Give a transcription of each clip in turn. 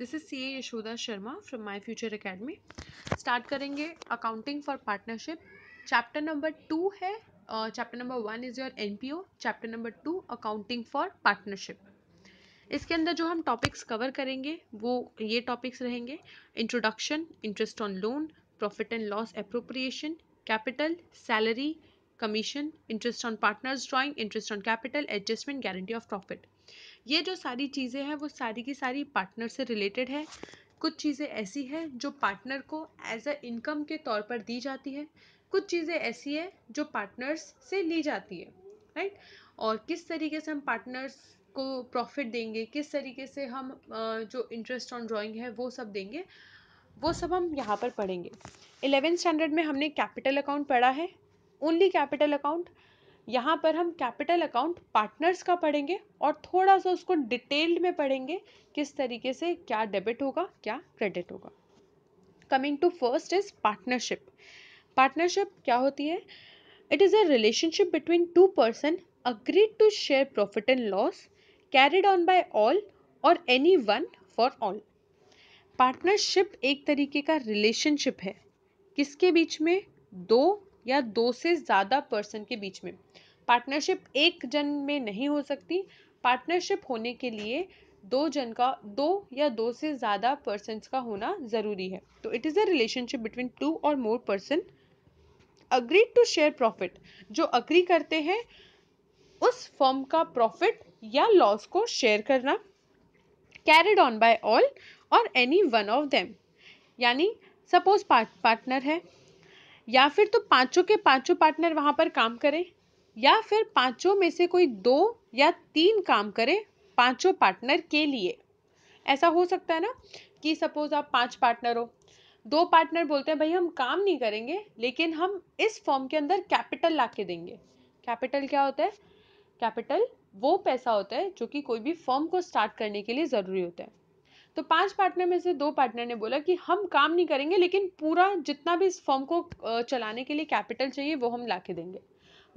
This is C A Yashoda Sharma from my future academy start करेंगे accounting for partnership chapter number two है chapter number one is your O chapter number two accounting for partnership इसके अंदर जो हम topics cover करेंगे वो ये topics रहेंगे introduction interest on loan profit and loss appropriation capital salary commission interest on partners drawing interest on capital adjustment guarantee of profit ये जो सारी चीज़ें हैं वो सारी की सारी पार्टनर से रिलेटेड है कुछ चीज़ें ऐसी हैं जो पार्टनर को एज अ इनकम के तौर पर दी जाती है कुछ चीज़ें ऐसी है जो पार्टनर्स से ली जाती है राइट और किस तरीके से हम पार्टनर्स को प्रॉफिट देंगे किस तरीके से हम जो इंटरेस्ट ऑन ड्राइंग है वो सब देंगे वो सब हम यहाँ पर पढ़ेंगे एलेवेंथ स्टैंडर्ड में हमने कैपिटल अकाउंट पढ़ा है ओनली कैपिटल अकाउंट यहाँ पर हम कैपिटल अकाउंट पार्टनर्स का पढ़ेंगे और थोड़ा सा उसको डिटेल्ड में पढ़ेंगे किस तरीके से क्या डेबिट होगा क्या क्रेडिट होगा coming to first is partnership partnership क्या होती है it is a relationship between two person agree to share profit and loss carried on by all और any one for all partnership एक तरीके का रिलेशनशिप है किसके बीच में दो या दो से ज़्यादा पर्सन के बीच में पार्टनरशिप एक जन में नहीं हो सकती पार्टनरशिप होने के लिए दो जन का दो या दो से ज़्यादा पर्सनस का होना ज़रूरी है तो it is a relationship between two और more person agree to share profit जो अग्री करते हैं उस फॉर्म का प्रॉफिट या लॉस को शेयर करना कैरिड ऑन बाय ऑल और एनी वन ऑफ देम यानी सपोज पार्टनर है या फिर तो पांचों के पांचों पार्टनर वहां पर काम करें या फिर पांचों में से कोई दो या तीन काम करें पांचों पार्टनर के लिए ऐसा हो सकता है ना कि सपोज आप पांच पार्टनर हो दो पार्टनर बोलते हैं भाई हम काम नहीं करेंगे लेकिन हम इस फॉर्म के अंदर कैपिटल ला के देंगे कैपिटल क्या होता है कैपिटल वो पैसा होता है जो कि कोई भी फॉर्म को स्टार्ट करने के लिए ज़रूरी होता है तो पांच पार्टनर में से दो पार्टनर ने बोला कि हम काम नहीं करेंगे लेकिन पूरा जितना भी इस फॉर्म को चलाने के लिए कैपिटल चाहिए वो हम ला देंगे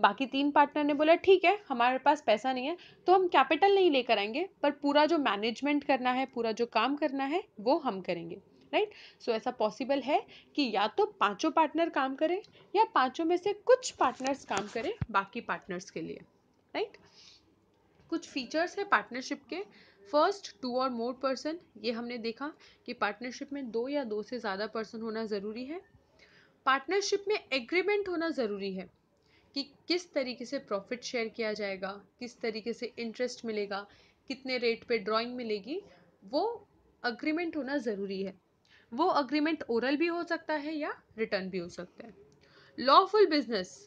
बाकी तीन पार्टनर ने बोला ठीक है हमारे पास पैसा नहीं है तो हम कैपिटल नहीं लेकर आएंगे पर पूरा जो मैनेजमेंट करना है पूरा जो काम करना है वो हम करेंगे राइट right? सो so, ऐसा पॉसिबल है कि या तो पांचों पार्टनर काम करें या पांचों में से कुछ पार्टनर्स काम करें बाकी पार्टनर्स के लिए राइट right? कुछ फीचर्स है पार्टनरशिप के फर्स्ट टू और मोर पर्सन ये हमने देखा कि पार्टनरशिप में दो या दो से ज़्यादा पर्सन होना ज़रूरी है पार्टनरशिप में एग्रीमेंट होना ज़रूरी है कि किस तरीके से प्रॉफिट शेयर किया जाएगा किस तरीके से इंटरेस्ट मिलेगा कितने रेट पे ड्राइंग मिलेगी वो अग्रीमेंट होना ज़रूरी है वो अग्रीमेंट ओरल भी हो सकता है या रिटर्न भी हो सकता है लॉफुल बिजनेस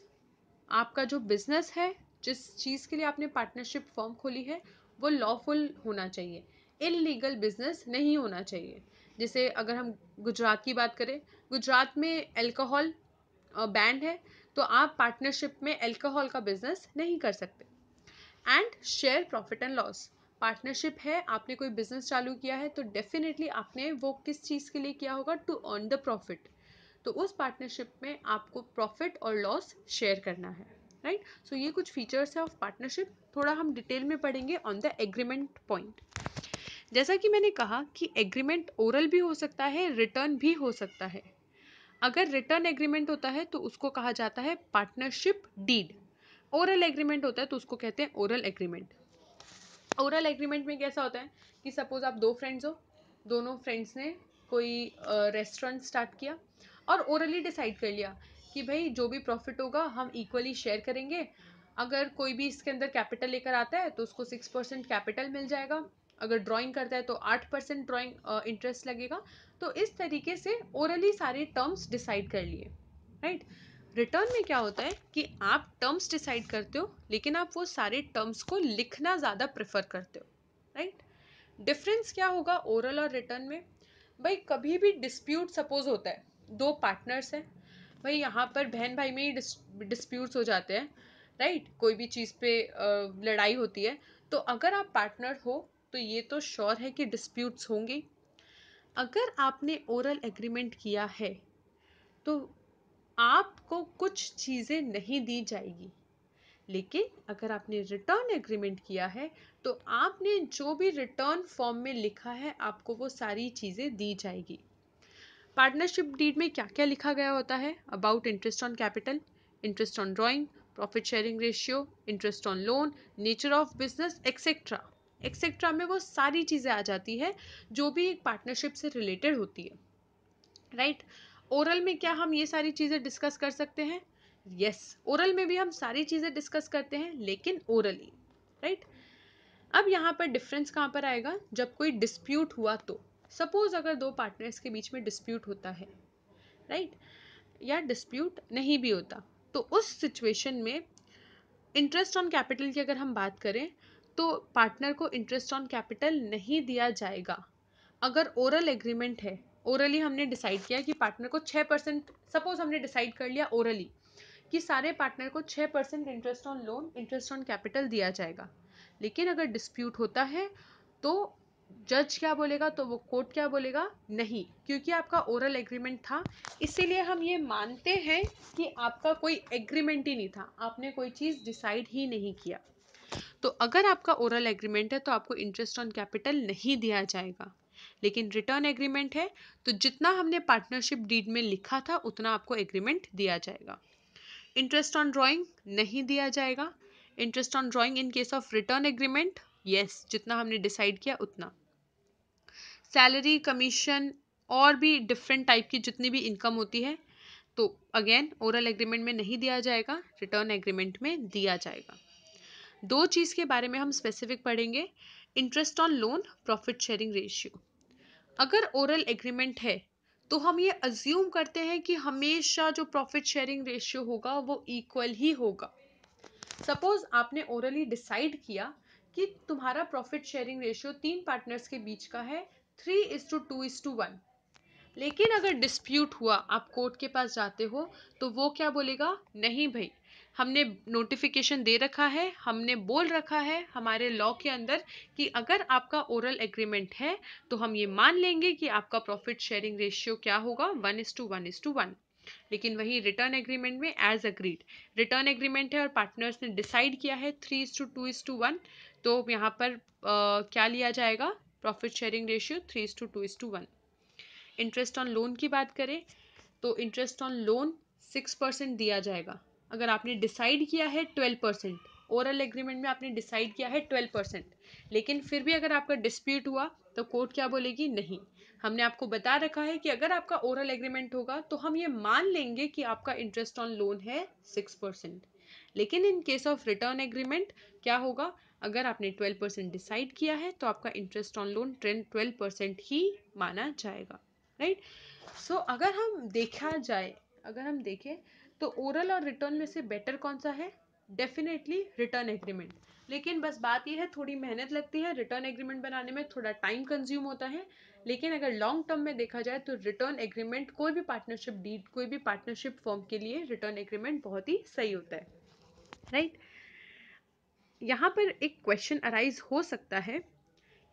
आपका जो बिजनेस है जिस चीज़ के लिए आपने पार्टनरशिप फॉर्म खोली है वो लॉफुल होना चाहिए इलीगल बिज़नेस नहीं होना चाहिए जैसे अगर हम गुजरात की बात करें गुजरात में एल्कोहल बैंड है तो आप पार्टनरशिप में एल्कोहल का बिज़नेस नहीं कर सकते and share profit and loss partnership है आपने कोई बिज़नेस चालू किया है तो डेफिनेटली आपने वो किस चीज़ के लिए किया होगा टू अर्न द प्रॉफिट तो उस पार्टनरशिप में आपको प्रॉफिट और लॉस शेयर करना है राइट सो ये कुछ फीचर्स है ऑफ पार्टनरशिप थोड़ा हम डिटेल में पढ़ेंगे ऑन द एग्रीमेंट पॉइंट जैसा कि मैंने कहा कि एग्रीमेंट ओरल भी हो सकता है रिटर्न भी हो सकता है अगर रिटर्न एग्रीमेंट होता है तो उसको कहा जाता है पार्टनरशिप डीड ओरल एग्रीमेंट होता है तो उसको कहते हैं ओरल एग्रीमेंट ओरल एग्रीमेंट में कैसा होता है कि सपोज आप दो फ्रेंड्स हो दोनों फ्रेंड्स ने कोई रेस्टोरेंट uh, स्टार्ट किया और ओरली डिसाइड कर लिया कि भाई जो भी प्रॉफिट होगा हम इक्वली शेयर करेंगे अगर कोई भी इसके अंदर कैपिटल लेकर आता है तो उसको सिक्स परसेंट कैपिटल मिल जाएगा अगर ड्राइंग करता है तो आठ परसेंट ड्राॅइंग इंटरेस्ट लगेगा तो इस तरीके से ओरली सारे टर्म्स डिसाइड कर लिए राइट रिटर्न में क्या होता है कि आप टर्म्स डिसाइड करते हो लेकिन आप वो सारे टर्म्स को लिखना ज़्यादा प्रेफर करते हो राइट डिफरेंस क्या होगा ओरल और रिटर्न में भाई कभी भी डिस्प्यूट सपोज होता है दो पार्टनर्स हैं भाई यहाँ पर बहन भाई में ही डिस्प्यूट्स हो जाते हैं राइट कोई भी चीज़ पे लड़ाई होती है तो अगर आप पार्टनर हो तो ये तो श्योर है कि डिस्प्यूट्स होंगे अगर आपने ओरल एग्रीमेंट किया है तो आपको कुछ चीज़ें नहीं दी जाएगी लेकिन अगर आपने रिटर्न एग्रीमेंट किया है तो आपने जो भी रिटर्न फॉर्म में लिखा है आपको वो सारी चीज़ें दी जाएगी पार्टनरशिप डीड में क्या क्या लिखा गया होता है about interest on capital interest on drawing profit sharing ratio interest on loan nature of business etcetera etcetera में वो सारी चीज़ें आ जाती है जो भी एक पार्टनरशिप से रिलेटेड होती है राइट right? ओरल में क्या हम ये सारी चीज़ें डिस्कस कर सकते हैं यस yes, ओरल में भी हम सारी चीज़ें डिस्कस करते हैं लेकिन ओरली राइट right? अब यहाँ पर डिफरेंस कहाँ पर आएगा जब कोई डिस्प्यूट हुआ तो सपोज़ अगर दो पार्टनर्स के बीच में डिस्प्यूट होता है राइट या डिस्प्यूट नहीं भी होता तो उस सिचुएशन में इंटरेस्ट ऑन कैपिटल की अगर हम बात करें तो पार्टनर को इंटरेस्ट ऑन कैपिटल नहीं दिया जाएगा अगर ओरल एग्रीमेंट है ओरली हमने डिसाइड किया कि पार्टनर को छः परसेंट सपोज हमने डिसाइड कर लिया ओरली कि सारे पार्टनर को छः percent interest on loan interest on capital दिया जाएगा लेकिन अगर डिस्प्यूट होता है तो जज क्या बोलेगा तो वो कोर्ट क्या बोलेगा नहीं क्योंकि आपका ओरल एग्रीमेंट था इसीलिए हम ये मानते हैं कि आपका कोई एग्रीमेंट ही नहीं था आपने कोई चीज़ डिसाइड ही नहीं किया तो अगर आपका ओरल एग्रीमेंट है तो आपको इंटरेस्ट ऑन कैपिटल नहीं दिया जाएगा लेकिन रिटर्न एग्रीमेंट है तो जितना हमने पार्टनरशिप डीड में लिखा था उतना आपको एग्रीमेंट दिया जाएगा इंटरेस्ट ऑन ड्रॉइंग नहीं दिया जाएगा interest on drawing in case of written agreement yes जितना हमने डिसाइड किया उतना सैलरी कमीशन और भी डिफरेंट टाइप की जितनी भी इनकम होती है तो अगेन ओरल एग्रीमेंट में नहीं दिया जाएगा रिटर्न एग्रीमेंट में दिया जाएगा दो चीज़ के बारे में हम स्पेसिफिक पढ़ेंगे interest on loan profit sharing ratio अगर ओरल एग्रीमेंट है तो हम ये अज्यूम करते हैं कि हमेशा जो प्रॉफिट शेयरिंग रेशियो होगा वो इक्वल ही होगा सपोज आपने ओरली डिसाइड किया कि तुम्हारा प्रॉफिट शेयरिंग रेशियो तीन पार्टनर्स के बीच का है three is to two is to one लेकिन अगर डिस्प्यूट हुआ आप कोर्ट के पास जाते हो तो वो क्या बोलेगा नहीं भाई हमने नोटिफिकेशन दे रखा है हमने बोल रखा है हमारे लॉ के अंदर कि अगर आपका ओरल एग्रीमेंट है तो हम ये मान लेंगे कि आपका प्रॉफिट शेयरिंग रेशियो क्या होगा one is to one is to one लेकिन वही रिटर्न एग्रीमेंट में एज अग्रीड रिटर्न एग्रीमेंट है और पार्टनर्स ने डिसाइड किया है three is to two is to one तो यहाँ पर आ, क्या लिया जाएगा profit sharing ratio three is to two is to one interest on loan की बात करें तो interest on loan six percent दिया जाएगा अगर आपने डिसाइड किया है ट्वेल्व परसेंट ओरल एग्रीमेंट में आपने डिसाइड किया है ट्वेल्व परसेंट लेकिन फिर भी अगर आपका डिस्प्यूट हुआ तो कोर्ट क्या बोलेगी नहीं हमने आपको बता रखा है कि अगर आपका ओरल एग्रीमेंट होगा तो हम ये मान लेंगे कि आपका इंटरेस्ट ऑन लोन है सिक्स परसेंट लेकिन in case of written agreement क्या होगा अगर आपने 12 परसेंट डिसाइड किया है तो आपका इंटरेस्ट ऑन लोन ट्रेंड 12 परसेंट ही माना जाएगा राइट सो so, अगर हम देखा जाए अगर हम देखें तो ओरल और रिटर्न में से बेटर कौन सा है डेफिनेटली रिटर्न एग्रीमेंट लेकिन बस बात यह है थोड़ी मेहनत लगती है रिटर्न एग्रीमेंट बनाने में थोड़ा टाइम कंज्यूम होता है लेकिन अगर लॉन्ग टर्म में देखा जाए तो रिटर्न एग्रीमेंट कोई भी पार्टनरशिप डीड कोई भी पार्टनरशिप फॉर्म के लिए रिटर्न एग्रीमेंट बहुत ही सही होता है राइट right? यहाँ पर एक क्वेश्चन अराइज हो सकता है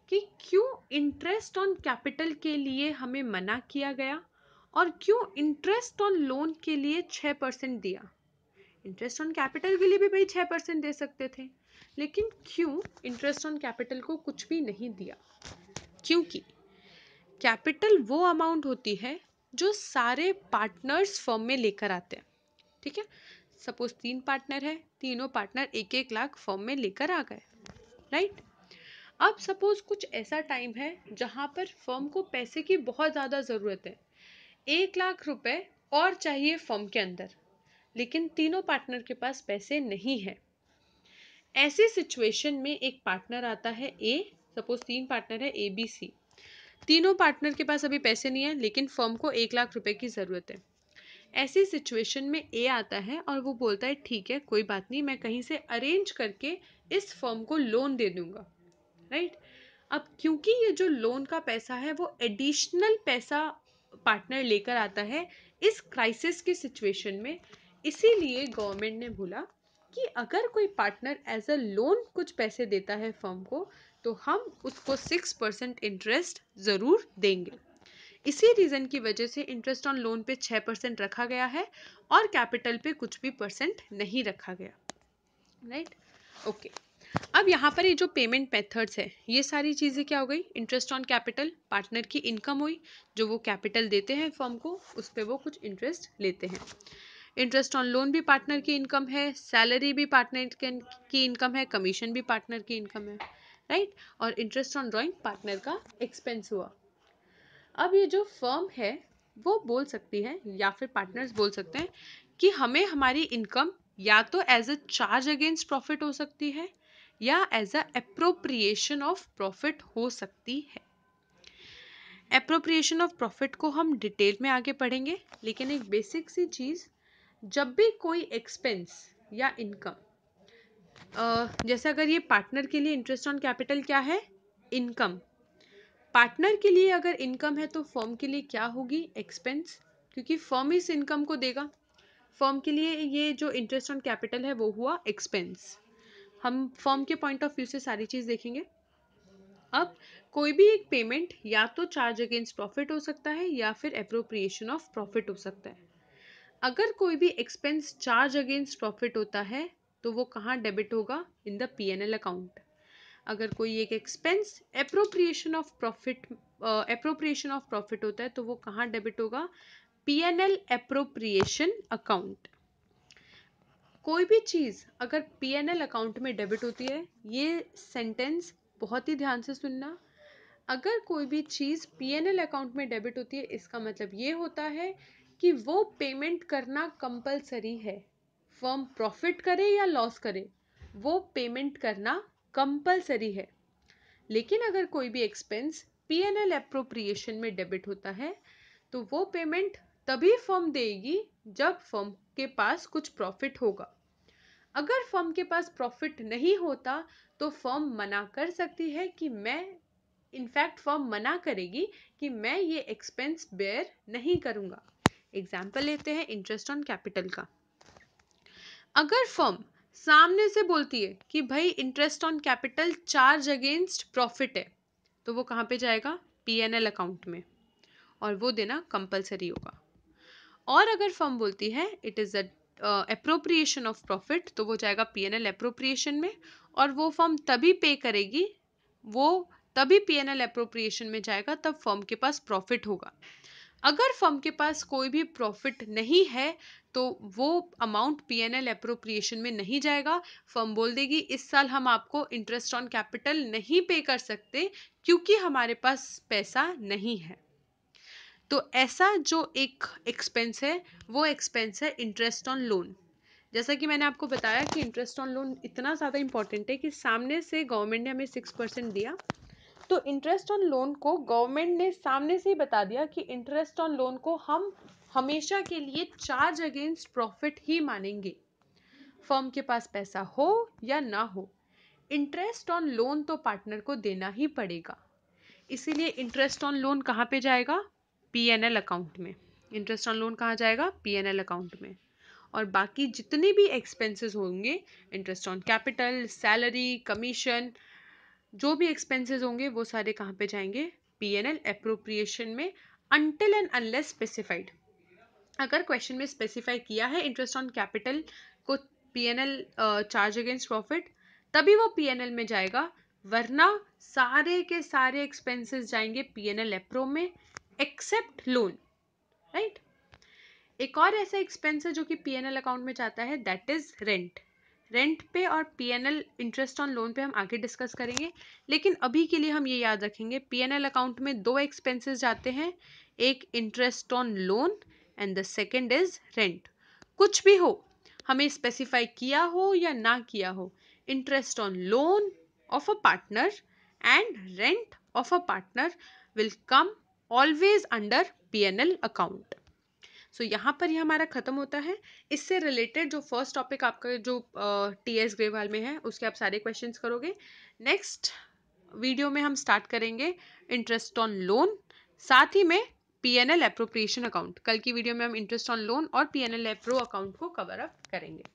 कि क्यों इंटरेस्ट ऑन कैपिटल के लिए हमें मना किया गया और क्यों इंटरेस्ट ऑन लोन के लिए छः परसेंट दिया इंटरेस्ट ऑन कैपिटल के लिए भी भाई छः परसेंट दे सकते थे लेकिन क्यों इंटरेस्ट ऑन कैपिटल को कुछ भी नहीं दिया क्योंकि कैपिटल वो अमाउंट होती है जो सारे पार्टनर्स फर्म में लेकर आते हैं ठीक है सपोज तीन पार्टनर है तीनों पार्टनर एक एक लाख फॉर्म में लेकर आ गए राइट अब सपोज कुछ ऐसा टाइम है जहां पर फर्म को पैसे की बहुत ज़्यादा ज़रूरत है एक लाख रुपए और चाहिए फर्म के अंदर लेकिन तीनों पार्टनर के पास पैसे नहीं है ऐसी सिचुएशन में एक पार्टनर आता है ए सपोज तीन पार्टनर है ए बी सी तीनों पार्टनर के पास अभी पैसे नहीं है लेकिन फर्म को एक लाख रुपए की ज़रूरत है ऐसी सिचुएशन में ए आता है और वो बोलता है ठीक है कोई बात नहीं मैं कहीं से अरेंज करके इस फर्म को लोन दे दूँगा राइट अब क्योंकि ये जो लोन का पैसा है वो एडिशनल पैसा पार्टनर लेकर आता है इस क्राइसिस की सिचुएशन में इसीलिए गवर्नमेंट ने बोला कि अगर कोई पार्टनर एज अ लोन कुछ पैसे देता है फर्म को तो हम उसको सिक्स परसेंट इंटरेस्ट ज़रूर देंगे इसी रीज़न की वजह से इंटरेस्ट ऑन लोन पे छः परसेंट रखा गया है और कैपिटल पे कुछ भी परसेंट नहीं रखा गया राइट ओके अब यहाँ पर ये जो पेमेंट मेथड्स है ये सारी चीज़ें क्या हो गई इंटरेस्ट ऑन कैपिटल पार्टनर की इनकम हुई जो वो कैपिटल देते हैं फॉर्म को उस पर वो कुछ इंटरेस्ट लेते हैं इंटरेस्ट ऑन लोन भी पार्टनर की इनकम है सैलरी भी पार्टनर की इनकम है कमीशन भी पार्टनर की इनकम है राइट और इंटरेस्ट ऑन ड्राइंग पार्टनर का एक्सपेंस हुआ अब ये जो फर्म है वो बोल सकती है या फिर पार्टनर्स बोल सकते हैं कि हमें हमारी इनकम या तो as a charge against profit हो सकती है या as a appropriation of profit हो सकती है अप्रोप्रिएशन ऑफ प्रॉफिट को हम डिटेल में आगे पढ़ेंगे लेकिन एक बेसिक सी चीज़ जब भी कोई एक्सपेंस या इनकम जैसे अगर ये पार्टनर के लिए इंटरेस्ट ऑन कैपिटल क्या है इनकम पार्टनर के लिए अगर इनकम है तो फर्म के लिए क्या होगी एक्सपेंस क्योंकि फर्म इस इनकम को देगा फर्म के लिए ये जो इंटरेस्ट ऑन कैपिटल है वो हुआ एक्सपेंस हम फर्म के पॉइंट ऑफ व्यू से सारी चीज़ देखेंगे अब कोई भी एक पेमेंट या तो चार्ज अगेंस्ट प्रॉफिट हो सकता है या फिर अप्रोप्रिएशन ऑफ प्रॉफिट हो सकता है अगर कोई भी एक्सपेंस चार्ज अगेंस्ट प्रॉफिट होता है तो वो कहाँ डेबिट होगा in the P N L account अगर कोई एक expense appropriation of profit appropriation of profit होता है तो वो कहाँ डेबिट होगा P N L appropriation account कोई भी चीज़ अगर पी एन एल अकाउंट में डेबिट होती है ये सेंटेंस बहुत ही ध्यान से सुनना अगर कोई भी चीज़ पी एन एल अकाउंट में डेबिट होती है इसका मतलब ये होता है कि वो पेमेंट करना कंपलसरी है फर्म प्रॉफिट करे या लॉस करे वो पेमेंट करना कंपलसरी है लेकिन अगर कोई भी expense P N L appropriation में डेबिट होता है तो वो पेमेंट तभी फर्म देगी जब फर्म के पास कुछ प्रॉफिट होगा अगर फर्म के पास प्रॉफिट नहीं होता तो फर्म मना कर सकती है कि मैं इनफैक्ट फर्म मना करेगी कि मैं ये एक्सपेंस बेयर नहीं करूँगा एग्जाम्पल लेते हैं इंटरेस्ट ऑन कैपिटल का अगर फर्म सामने से बोलती है कि भाई interest on capital charge against profit है तो वो कहाँ पे जाएगा एल अकाउंट में और वो देना कंपलसरी होगा और अगर फर्म बोलती है it is a appropriation of profit तो वो जाएगा पी एल अप्रोप्रिएशन में और वो फर्म तभी पे करेगी वो तभी पी एल अप्रोप्रिएशन में जाएगा तब फर्म के पास प्रॉफिट होगा अगर फर्म के पास कोई भी प्रॉफिट नहीं है तो वो amount P N L appropriation में नहीं जाएगा फर्म बोल देगी इस साल हम आपको इंटरेस्ट ऑन कैपिटल नहीं पे कर सकते क्योंकि हमारे पास पैसा नहीं है तो ऐसा जो एक एक्सपेंस है वो एक्सपेंस है इंटरेस्ट ऑन लोन जैसा कि मैंने आपको बताया कि इंटरेस्ट ऑन लोन इतना ज़्यादा इंपॉर्टेंट है कि सामने से गवर्नमेंट ने हमें सिक्स परसेंट दिया तो इंटरेस्ट ऑन लोन को गवर्नमेंट ने सामने से ही बता दिया कि इंटरेस्ट ऑन लोन को हम हमेशा के लिए चार्ज अगेंस्ट प्रॉफिट ही मानेंगे फर्म के पास पैसा हो या ना हो इंटरेस्ट ऑन लोन तो पार्टनर को देना ही पड़ेगा इसीलिए इंटरेस्ट ऑन लोन कहाँ पे जाएगा पी एन एल अकाउंट में इंटरेस्ट ऑन लोन कहाँ जाएगा पी एन एल अकाउंट में और बाकी जितने भी एक्सपेंसेस होंगे interest on capital salary commission जो भी एक्सपेंसेस होंगे वो सारे कहाँ पे जाएंगे पी एन एल अप्रोप्रिएशन में अनटिल एंड अनलेस स्पेसिफाइड अगर क्वेश्चन में स्पेसिफाई किया है इंटरेस्ट ऑन कैपिटल को P N L charge against profit तभी वो पी एन एल में जाएगा वरना सारे के सारे एक्सपेंसेस जाएंगे पी एन एल एप्रो में एक्सेप्ट लोन राइट एक और ऐसा एक्सपेंस है जो कि पी एन एल अकाउंट में जाता है दैट इज रेंट रेंट पे और P N L interest on loan पे हम आगे डिस्कस करेंगे लेकिन अभी के लिए हम ये याद रखेंगे पी एन एल अकाउंट में दो एक्सपेंसेस जाते हैं एक interest on loan and the second is rent कुछ भी हो हमें स्पेसिफाई किया हो या ना किया हो interest on loan of a partner and rent of a partner will come always under P N L account so यहाँ पर ही हमारा ख़त्म होता है इससे रिलेटेड जो फर्स्ट टॉपिक आपका जो टी एस ग्रेवाल में है उसके आप सारे क्वेश्चन करोगे नेक्स्ट वीडियो में हम स्टार्ट करेंगे इंटरेस्ट ऑन लोन साथ ही में पीएनएल अप्रोप्रिएशन अकाउंट कल की वीडियो में हम इंटरेस्ट ऑन लोन और पीएनएल अप्रो अकाउंट को कवर अप करेंगे